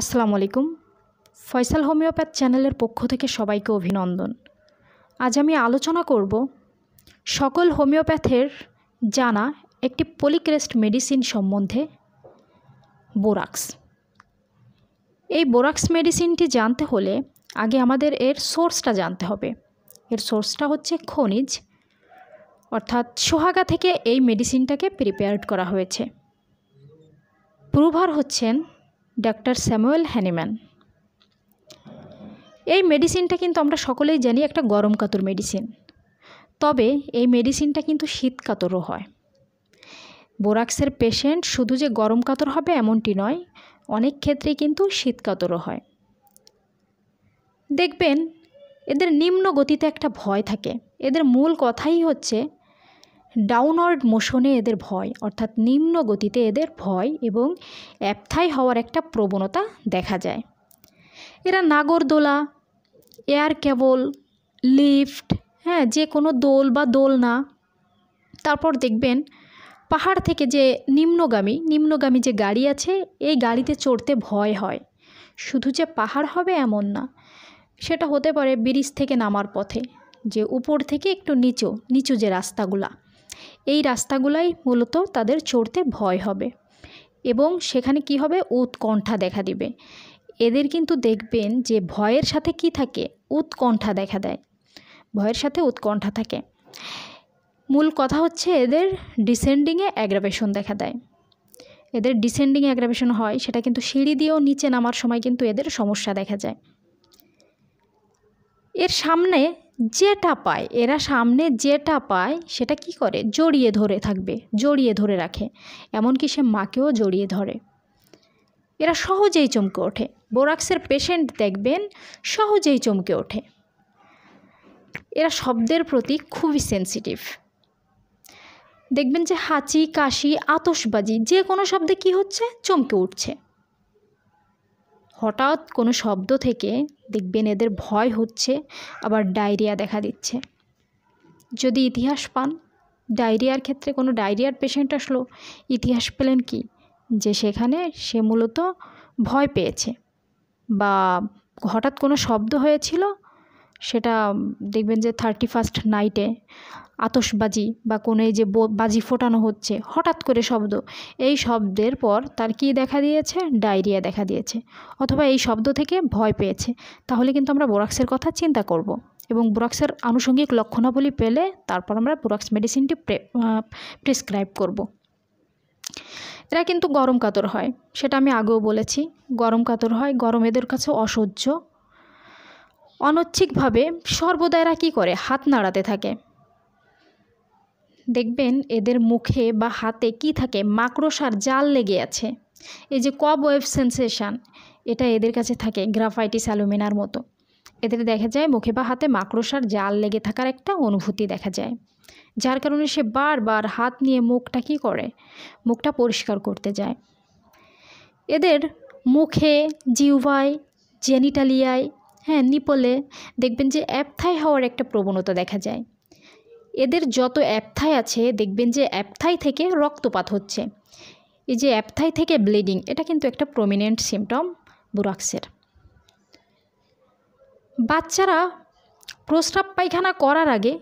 আসসালামু আলাইকুম ফয়সাল হোমিওপ্যাথ চ্যানেলের পক্ষ থেকে সবাইকে অভিনন্দন আজ আমি আলোচনা করব সকল হোমিওপ্যাথের জানা একটি পলিক্রেস্ট মেডিসিন সম্বন্ধে বোরাক্স এই বোরাক্স মেডিসিনটি জানতে হলে আগে আমাদের এর সোর্সটা জানতে হবে এর সোর্সটা হচ্ছে খনিজ অর্থাৎ সোহাগা থেকে এই মেডিসিনটাকে প্রিপেয়ার্ড করা হয়েছে প্রুভার হচ্ছেন ডাক্তার স্যামুয়েল হ্যানিম্যান এই মেডিসিনটা কিন্তু আমরা সকলেই জানি একটা গরম কাতর মেডিসিন তবে এই মেডিসিনটা কিন্তু শীত কাতরও হয় বোরাক্সের পেশেন্ট শুধু যে গরম কাতর হবে এমনটি নয় অনেক ক্ষেত্রেই কিন্তু শীত কাতরও হয় দেখবেন এদের নিম্ন গতিতে একটা ভয় থাকে এদের মূল কথাই হচ্ছে ডাউনওয়ার্ড মোশনে এদের ভয় অর্থাৎ নিম্ন গতিতে এদের ভয় এবং অ্যাপথাই হওয়ার একটা প্রবণতা দেখা যায় এরা নাগরদোলা এয়ার কেবল লিফট হ্যাঁ যে কোনো দোল বা দোল না তারপর দেখবেন পাহাড় থেকে যে নিম্নগামী নিম্নগামী যে গাড়ি আছে এই গাড়িতে চড়তে ভয় হয় শুধু যে পাহাড় হবে এমন না সেটা হতে পারে ব্রিজ থেকে নামার পথে যে উপর থেকে একটু নিচু নিচু যে রাস্তাগুলা এই রাস্তাগুলাই মূলত তাদের চড়তে ভয় হবে এবং সেখানে কি হবে উৎকণ্ঠা দেখা দিবে এদের কিন্তু দেখবেন যে ভয়ের সাথে কি থাকে উৎকণ্ঠা দেখা দেয় ভয়ের সাথে উৎকণ্ঠা থাকে মূল কথা হচ্ছে এদের ডিসেন্ডিংয়ে অ্যাগ্রাভেশন দেখা দেয় এদের ডিসেন্ডিং অ্যাগ্রাভেশন হয় সেটা কিন্তু সিঁড়ি দিয়েও নিচে নামার সময় কিন্তু এদের সমস্যা দেখা যায় এর সামনে যেটা পায় এরা সামনে যেটা পায় সেটা কি করে জড়িয়ে ধরে থাকবে জড়িয়ে ধরে রাখে এমনকি সে মাকেও জড়িয়ে ধরে এরা সহজেই চমকে ওঠে বোরাক্সের পেশেন্ট দেখবেন সহজেই চমকে ওঠে এরা শব্দের প্রতি খুবই সেন্সিটিভ দেখবেন যে হাঁচি কাশি আতসবাজি যে কোনো শব্দে কি হচ্ছে চমকে উঠছে হঠাৎ কোনো শব্দ থেকে দেখবেন এদের ভয় হচ্ছে আবার ডায়রিয়া দেখা দিচ্ছে যদি ইতিহাস পান ডায়রিয়ার ক্ষেত্রে কোনো ডায়রিয়ার পেশেন্ট আসলো ইতিহাস পেলেন কি যে সেখানে সে মূলত ভয় পেয়েছে বা হঠাৎ কোনো শব্দ হয়েছিল সেটা দেখবেন যে থার্টি ফার্স্ট নাইটে আতসবাজি বা কোনো এই যে বাজি ফোটানো হচ্ছে হঠাৎ করে শব্দ এই শব্দের পর তার কি দেখা দিয়েছে ডায়রিয়া দেখা দিয়েছে অথবা এই শব্দ থেকে ভয় পেয়েছে তাহলে কিন্তু আমরা বোরাক্সের কথা চিন্তা করব। এবং বোরাক্সের আনুষঙ্গিক লক্ষণাবলী পেলে তারপর আমরা বোরাক্স মেডিসিনটি প্রেসক্রাইব করব। এরা কিন্তু গরম কাতর হয় সেটা আমি আগেও বলেছি গরম কাতর হয় গরম এদের কাছে অসহ্য অনৈচ্ছিকভাবে সর্বদা এরা কী করে হাত নাড়াতে থাকে দেখবেন এদের মুখে বা হাতে কি থাকে মাকড়সার জাল লেগে আছে এই যে কব ওয়েব সেন্সেশান এটা এদের কাছে থাকে গ্রাফাইটিস অ্যালুমিনার মতো এদের দেখা যায় মুখে বা হাতে মাকড়সার জাল লেগে থাকার একটা অনুভূতি দেখা যায় যার কারণে সে বারবার হাত নিয়ে মুখটা কী করে মুখটা পরিষ্কার করতে যায় এদের মুখে জিউভায় জেনিটালিয়ায় হ্যাঁ নিপলে দেখবেন যে অ্যাপথাই হওয়ার একটা প্রবণতা দেখা যায় এদের যত অ্যাপথাই আছে দেখবেন যে অ্যাপথাই থেকে রক্তপাত হচ্ছে এই যে অ্যাপথাই থেকে ব্লিডিং এটা কিন্তু একটা প্রমিনেন্ট সিমটম বুরাক্সের বাচ্চারা প্রস্রাব পায়খানা করার আগে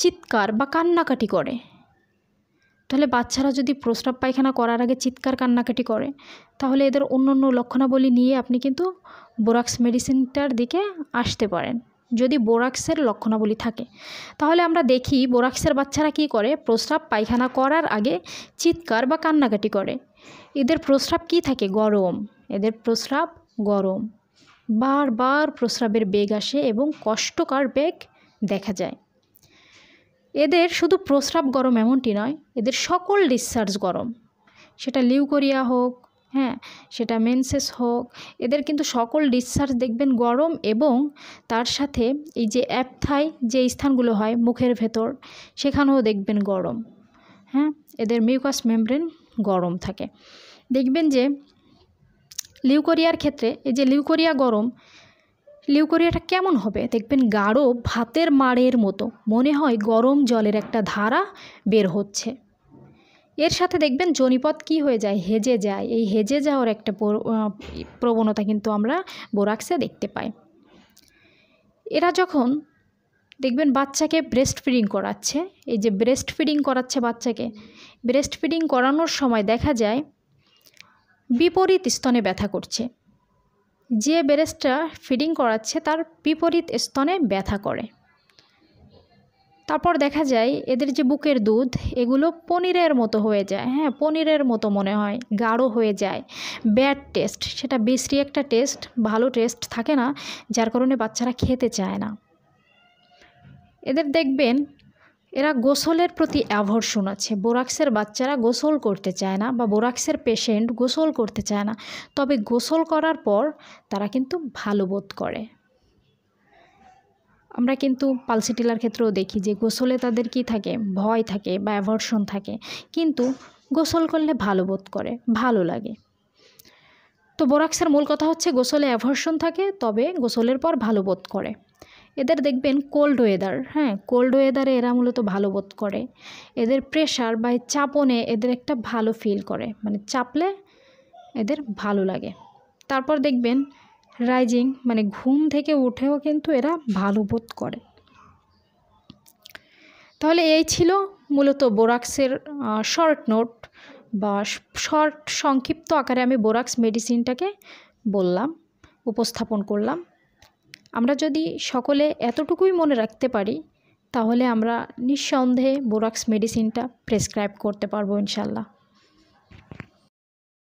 চিৎকার বা কান্নাকাটি করে তাহলে বাচ্চারা যদি প্রস্রাব পায়খানা করার আগে চিৎকার কান্নাকাটি করে তাহলে এদের অন্য অন্য লক্ষণাবলী নিয়ে আপনি কিন্তু বোরাক্স মেডিসিনটার দিকে আসতে পারেন যদি বোরাক্সের লক্ষণাবলী থাকে তাহলে আমরা দেখি বোরাক্সের বাচ্চারা কি করে প্রস্রাব পায়খানা করার আগে চিৎকার বা কান্নাকাটি করে এদের প্রস্রাব কি থাকে গরম এদের প্রস্রাব গরম বারবার প্রস্রাবের বেগ আসে এবং কষ্টকর বেগ দেখা যায় এদের শুধু প্রস্রাব গরম এমনটি নয় এদের সকল ডিসচার্জ গরম সেটা লিউকোরিয়া হোক হ্যাঁ সেটা মেনসেস হোক এদের কিন্তু সকল ডিসচার্জ দেখবেন গরম এবং তার সাথে এই যে অ্যাপথাই যে স্থানগুলো হয় মুখের ভেতর সেখানেও দেখবেন গরম হ্যাঁ এদের মিউকাস মেমব্রেন গরম থাকে দেখবেন যে লিউকোরিয়ার ক্ষেত্রে এই যে লিউকোরিয়া গরম লিউকোরিয়াটা কেমন হবে দেখবেন গাঢ় ভাতের মাড়ের মতো মনে হয় গরম জলের একটা ধারা বের হচ্ছে এর সাথে দেখবেন জনিপথ কি হয়ে যায় হেজে যায় এই হেজে যাওয়ার একটা প্রবণতা কিন্তু আমরা বোরাক্সে দেখতে পাই এরা যখন দেখবেন বাচ্চাকে ব্রেস্ট ফিডিং করাচ্ছে এই যে ব্রেস্ট ফিডিং করাচ্ছে বাচ্চাকে ব্রেস্ট ফিডিং করানোর সময় দেখা যায় বিপরীত স্তনে ব্যথা করছে যে ব্রেস্টটা ফিডিং করাচ্ছে তার বিপরীত স্তনে ব্যথা করে তারপর দেখা যায় এদের যে বুকের দুধ এগুলো পনিরের মতো হয়ে যায় হ্যাঁ পনিরের মতো মনে হয় গাঢ় হয়ে যায় ব্যাড টেস্ট সেটা বেশি একটা টেস্ট ভালো টেস্ট থাকে না যার কারণে বাচ্চারা খেতে চায় না এদের দেখবেন এরা গোসলের প্রতি অ্যাভর্ষণ আছে বোরাক্সের বাচ্চারা গোসল করতে চায় না বা বোরাক্সের পেশেন্ট গোসল করতে চায় না তবে গোসল করার পর তারা কিন্তু ভালো বোধ করে আমরা কিন্তু পালসিটিলার ক্ষেত্রেও দেখি যে গোসলে তাদের কি থাকে ভয় থাকে বা অ্যাভার্সন থাকে কিন্তু গোসল করলে ভালো বোধ করে ভালো লাগে তো বোরাক্সের মূল কথা হচ্ছে গোসলে অ্যাভার্সন থাকে তবে গোসলের পর ভালো বোধ করে এদের দেখবেন কোল্ড ওয়েদার হ্যাঁ কোল্ড ওয়েদারে এরা মূলত ভালো বোধ করে এদের প্রেশার বা চাপনে এদের একটা ভালো ফিল করে মানে চাপলে এদের ভালো লাগে তারপর দেখবেন রাইজিং মানে ঘুম থেকে উঠেও কিন্তু এরা ভালো বোধ করে তাহলে এই ছিল মূলত বোরাক্সের শর্ট নোট বা শর্ট সংক্ষিপ্ত আকারে আমি বোরাক্স মেডিসিনটাকে বললাম উপস্থাপন করলাম আমরা যদি সকলে এতটুকুই মনে রাখতে পারি তাহলে আমরা নিঃসন্দেহে বোরাক্স মেডিসিনটা প্রেসক্রাইব করতে পারবো ইনশাল্লাহ